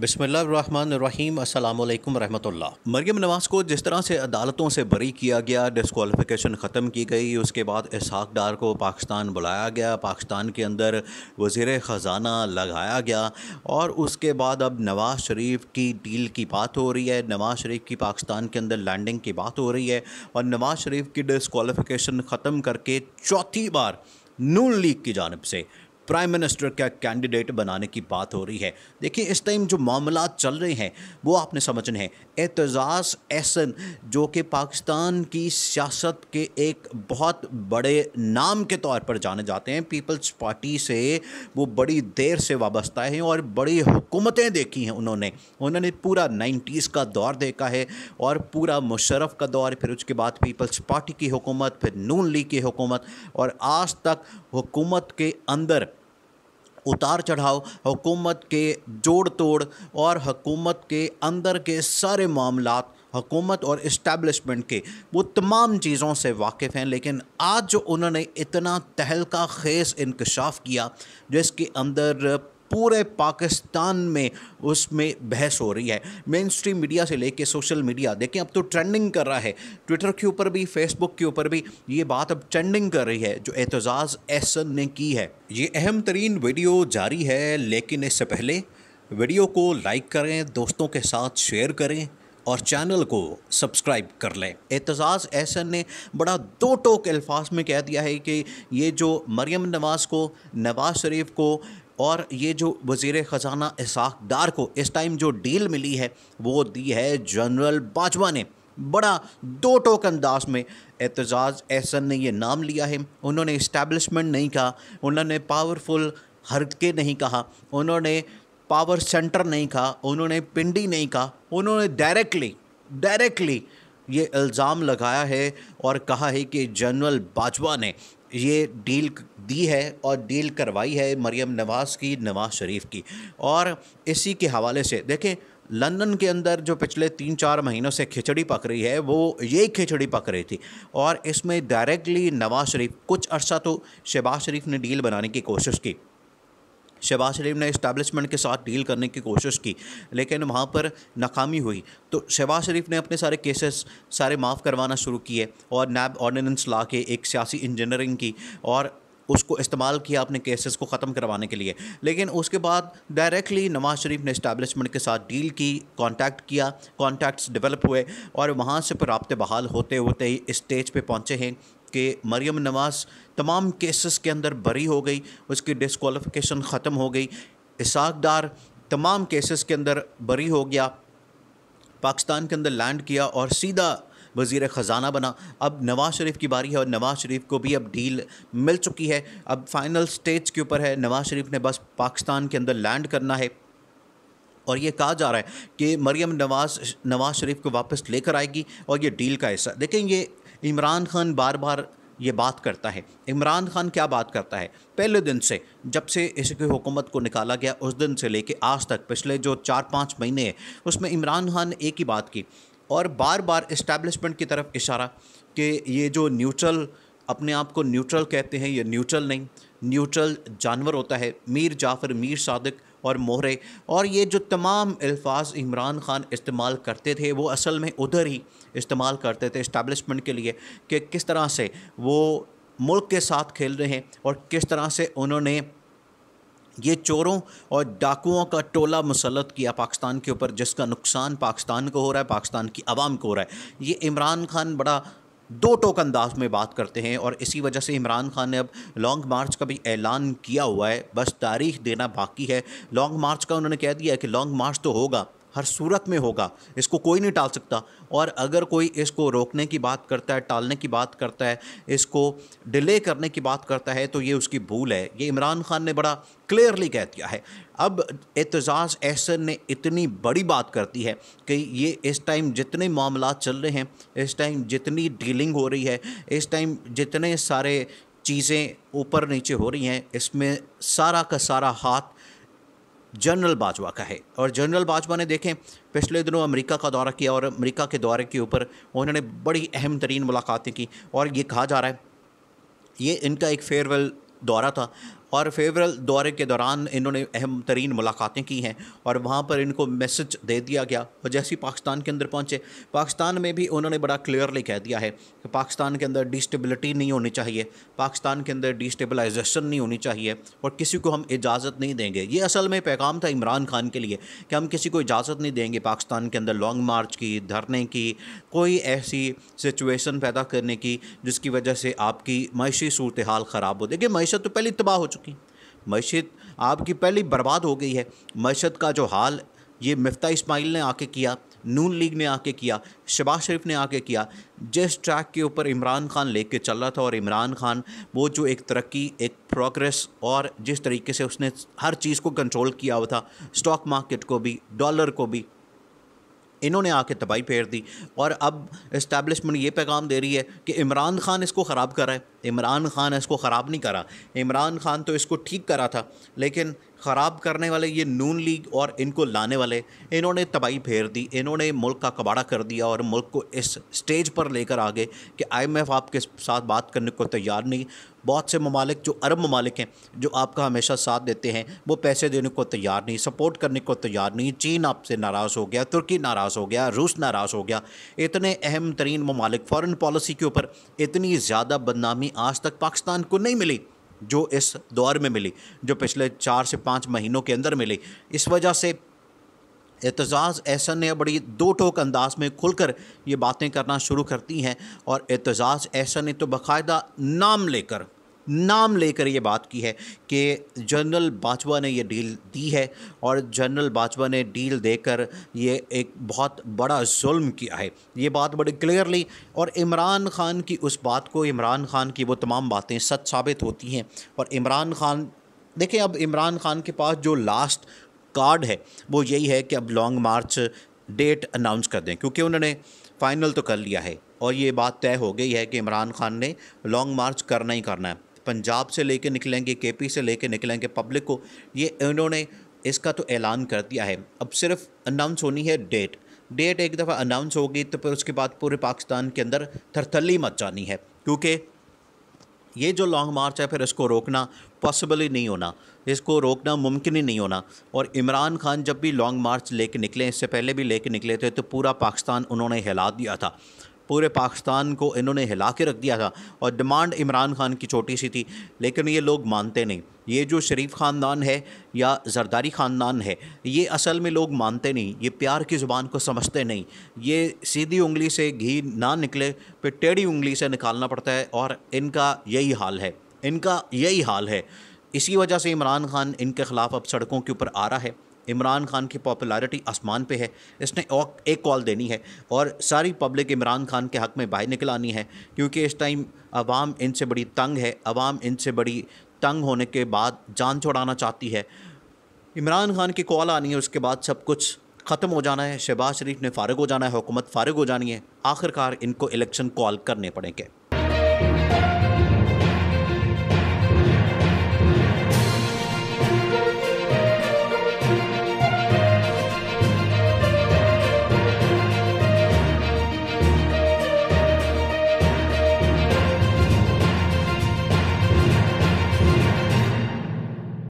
बसमीम अल्लाम मरियम नवाज़ को जिस तरह से अदालतों से बरी किया गया डिसकॉलिफिकेशन ख़त्म की गई उसके बाद इसहाक डार को पाकिस्तान बुलाया गया पाकिस्तान के अंदर वज़ी ख़जाना लगाया गया और उसके बाद अब नवाज़ शरीफ की डील की बात हो रही है नवाज़ शरीफ की पाकिस्तान के अंदर लैंडिंग की बात हो रही है और नवाज़ शरीफ की डिसकॉलिफिकेशन ख़त्म करके चौथी बार नून लीग की जानब से प्राइम मिनिस्टर का कैंडिडेट बनाने की बात हो रही है देखिए इस टाइम जो मामला चल रहे हैं वो आपने समझने हैं एतजाज़ एहसन जो कि पाकिस्तान की सियासत के एक बहुत बड़े नाम के तौर पर जाने जाते हैं पीपल्स पार्टी से वो बड़ी देर से वाबस्ता हैं और बड़ी हुकूमतें देखी हैं उन्होंने उन्होंने पूरा नाइन्टीज़ का दौर देखा है और पूरा मुशरफ का दौर फिर उसके बाद पीपल्स पार्टी की हुकूमत फिर नून लीग की हुकूमत और आज तक हुकूमत के अंदर उतार चढ़ाव हुकूमत के जोड़ तोड़ और हुकूमत के अंदर के सारे मामला हुकूमत और इस्टेबलिशमेंट के वो तमाम चीज़ों से वाकिफ़ हैं लेकिन आज जो उन्होंने इतना तहलका खेस इनकशाफ किया जिसके अंदर पूरे पाकिस्तान में उसमें बहस हो रही है मेन स्ट्रीम मीडिया से लेके सोशल मीडिया देखें अब तो ट्रेंडिंग कर रहा है ट्विटर के ऊपर भी फेसबुक के ऊपर भी ये बात अब ट्रेंडिंग कर रही है जो एतजाज़ एहसन ने की है ये अहम तरीन वीडियो जारी है लेकिन इससे पहले वीडियो को लाइक करें दोस्तों के साथ शेयर करें और चैनल को सब्सक्राइब कर लें एतजाज़ एहसन ने बड़ा दो टोक अल्फाज में कह दिया है कि ये जो मरियम नवाज़ को नवाज़ शरीफ को और ये जो वजी ख़जाना इसहाक डार को इस टाइम जो डील मिली है वो दी है जनरल बाजवा ने बड़ा दो टोक अंदाज में एतजाज़ एहसन ने ये नाम लिया है उन्होंने इस्टेबलिशमेंट नहीं कहा उन्होंने पावरफुल हरके नहीं कहा उन्होंने पावर सेंटर नहीं कहा उन्होंने पिंडी नहीं कहा उन्होंने डायरेक्टली डायरेक्टली ये इल्ज़ाम लगाया है और कहा है कि जनरल बाजवा ने ये डील दी है और डील करवाई है मरियम नवाज़ की नवाज़ शरीफ की और इसी के हवाले से देखें लंदन के अंदर जो पिछले तीन चार महीनों से खिचड़ी पक रही है वो ये खिचड़ी पक रही थी और इसमें डायरेक्टली नवाज़ शरीफ कुछ अर्सा तो शहबाज शरीफ ने डील बनाने की कोशिश की शहबाज शरीफ ने इस्टेबलिशमेंट के साथ डील करने की कोशिश की लेकिन वहाँ पर नाकामी हुई तो शहबाज शरीफ ने अपने सारे केसेस सारे माफ़ करवाना शुरू किए और नैब ऑर्डिनेंस ला के एक सियासी इंजीनियरिंग की और उसको इस्तेमाल किया अपने केसेस को ख़त्म करवाने के लिए लेकिन उसके बाद डायरेक्टली नवाज़ शरीफ ने इस्टेबलिशमेंट के साथ डील की कॉन्टैक्ट किया कॉन्टैक्ट्स डेवलप हुए और वहाँ से फिर रबते बहाल होते होते ही स्टेज पर पहुँचे हैं कि मरियम नवाज़ तमाम केसेस के अंदर बरी हो गई उसकी डिसकॉलिफिकेशन ख़त्म हो गई इसाकदार तमाम केसेस के अंदर बरी हो गया पाकिस्तान के अंदर लैंड किया और सीधा वज़ी ख़जाना बना अब नवाज़ शरीफ की बारी है और नवाज़ शरीफ को भी अब डील मिल चुकी है अब फाइनल स्टेज के ऊपर है नवाज़ शरीफ ने बस पाकिस्तान के अंदर लैंड करना है और ये कहा जा रहा है कि मरियम नवाज नवाज शरीफ को वापस लेकर आएगी और ये डील का हिस्सा देखें ये इमरान खान बार बार ये बात करता है इमरान खान क्या बात करता है पहले दिन से जब से इसकी हुकूमत को निकाला गया उस दिन से लेके आज तक पिछले जो चार पाँच महीने हैं उसमें इमरान खान एक ही बात की और बार बार इस्टेब्लिशमेंट की तरफ इशारा कि ये जो न्यूट्रल अपने आप को न्यूट्रल कहते हैं ये न्यूट्रल नहीं न्यूट्रल जानवर होता है मीर जाफ़र मीर सादक और मोहरे और ये जो तमाम अल्फाज इमरान ख़ान इस्तेमाल करते थे वो असल में उधर ही इस्तेमाल करते थे इस्टेब्लिशमेंट के लिए कि किस तरह से वो मुल्क के साथ खेल रहे हैं और किस तरह से उन्होंने ये चोरों और डाकुओं का टोला मुसलत किया पाकिस्तान के ऊपर जिसका नुकसान पाकिस्तान को हो रहा है पाकिस्तान की आवाम को हो रहा है ये इमरान खान बड़ा दो टोक अंदाज में बात करते हैं और इसी वजह से इमरान खान ने अब लॉन्ग मार्च का भी ऐलान किया हुआ है बस तारीख देना बाकी है लॉन्ग मार्च का उन्होंने कह दिया है कि लॉन्ग मार्च तो होगा हर सूरत में होगा इसको कोई नहीं टाल सकता और अगर कोई इसको रोकने की बात करता है टालने की बात करता है इसको डिले करने की बात करता है तो ये उसकी भूल है ये इमरान खान ने बड़ा क्लियरली कह दिया है अब एतजाज़ एहसन ने इतनी बड़ी बात करती है कि ये इस टाइम जितने मामला चल रहे हैं इस टाइम जितनी डीलिंग हो रही है इस टाइम जितने सारे चीज़ें ऊपर नीचे हो रही हैं इसमें सारा का सारा हाथ जनरल बाजवा का है और जनरल बाजवा ने देखें पिछले दिनों अमेरिका का दौरा किया और अमेरिका के दौरे के ऊपर उन्होंने बड़ी अहम तरीन मुलाकातें की और ये कहा जा रहा है ये इनका एक फेयरवेल दौरा था और फेवरल दौरे के दौरान इन्होंने अहम तरीन मुलाकातें की हैं और वहाँ पर इनको मैसेज दे दिया गया और जैसे ही पाकिस्तान के अंदर पहुँचे पाकिस्तान में भी उन्होंने बड़ा क्लियरली कह दिया है कि पाकिस्तान के अंदर डिस्टेबिलिटी नहीं होनी चाहिए पाकिस्तान के अंदर डिस्टेबलाइजेशन नहीं होनी चाहिए और किसी को हम इजाज़त नहीं देंगे ये असल में पैगाम था इमरान खान के लिए कि हम किसी को इजाज़त नहीं देंगे पाकिस्तान के अंदर लॉन्ग मार्च की धरने की कोई ऐसी सिचुएशन पैदा करने की जिसकी वजह से आपकी मैशी सूरत हाल ख़राब हो देखिए मैशत तो पहले तबाह हो चुकी आपकी मस्जिद आपकी पहली बर्बाद हो गई है मस्जिद का जो हाल ये मफ्ता इस्माइल ने आके किया नून लीग ने आके किया शबाज शरीफ ने आके किया जिस ट्रैक के ऊपर इमरान खान ले कर चल रहा था और इमरान खान वो जो एक तरक्की एक प्रोग्रेस और जिस तरीके से उसने हर चीज़ को कंट्रोल किया हुआ था स्टॉक मार्केट को भी डॉलर को भी इन्होंने आके तबाही फेर दी और अब इस्टेबलिशमेंट ये पैगाम दे रही है कि इमरान खान इसको ख़राब करा है इमरान खान इसको ख़राब नहीं करा इमरान खान तो इसको ठीक करा था लेकिन ख़राब करने वाले ये नून लीग और इनको लाने वाले इन्होंने तबाही फेर दी इन्होंने मुल्क का कबाड़ा कर दिया और मुल्क को इस स्टेज पर लेकर आ गए कि आईएमएफ आपके साथ बात करने को तैयार नहीं बहुत से ममालिक जो अरब ममालिक हैं जो आपका हमेशा साथ देते हैं वो पैसे देने को तैयार नहीं सपोर्ट करने को तैयार नहीं चीन आपसे नाराज़ हो गया तुर्की नाराज़ हो गया रूस नाराज़ हो गया इतने अहम तरीन ममालिक फ़ॉरन पॉलिसी के ऊपर इतनी ज़्यादा बदनामी आज तक पाकिस्तान को नहीं मिली जो इस दौर में मिली जो पिछले चार से पाँच महीनों के अंदर मिली इस वजह से एतजाज़ एहसन ने बड़ी दो टोक अंदाज में खुलकर ये बातें करना शुरू करती हैं और एतजाज़ एहसन ने तो बाकायदा नाम लेकर नाम लेकर ये बात की है कि जनरल बाजवा ने ये डील दी है और जनरल बाजवा ने डील देकर ये एक बहुत बड़ा जुल्म किया है ये बात बड़ी क्लियरली और इमरान खान की उस बात को इमरान खान की वो तमाम बातें सच साबित होती हैं और इमरान खान देखें अब इमरान खान के पास जो लास्ट कार्ड है वो यही है कि अब लॉन्ग मार्च डेट अनाउंस कर दें क्योंकि उन्होंने फ़ाइनल तो कर लिया है और ये बात तय हो गई है कि इमरान खान ने लॉन्ग मार्च करना ही करना है पंजाब से लेके निकलेंगे केपी से लेके निकलेंगे पब्लिक को ये इन्होंने इसका तो ऐलान कर दिया है अब सिर्फ अनाउंस होनी है डेट डेट एक दफ़ा अनाउंस होगी तो फिर उसके बाद पूरे पाकिस्तान के अंदर थरथली मच जानी है क्योंकि ये जो लॉन्ग मार्च है फिर इसको रोकना पॉसिबल ही नहीं होना इसको रोकना मुमकिन ही नहीं होना और इमरान खान जब भी लॉन्ग मार्च लेके निकले इससे पहले भी लेके निकले थे तो पूरा पाकिस्तान उन्होंने हिला दिया था पूरे पाकिस्तान को इन्होंने हिला के रख दिया था और डिमांड इमरान खान की छोटी सी थी लेकिन ये लोग मानते नहीं ये जो शरीफ ख़ानदान है या जरदारी ख़ानदान है ये असल में लोग मानते नहीं ये प्यार की ज़ुबान को समझते नहीं ये सीधी उंगली से घी ना निकले फिर टेढ़ी उंगली से निकालना पड़ता है और इनका यही हाल है इनका यही हाल है इसी वजह से इमरान खान इनके ख़िलाफ़ अब सड़कों के ऊपर आ रहा है इमरान खान की पॉपुलैरिटी आसमान पे है इसने एक कॉल देनी है और सारी पब्लिक इमरान खान के हक़ में बाहर निकल आनी है क्योंकि इस टाइम आवाम इनसे बड़ी तंग है अवाम इनसे बड़ी तंग होने के बाद जान छोड़ाना चाहती है इमरान खान की कॉल आनी है उसके बाद सब कुछ ख़त्म हो जाना है शहबाज शरीफ ने फारग हो जाना है हुकूमत फारग हो जानी है आखिरकार इनको इलेक्शन कॉल करने पड़ेंगे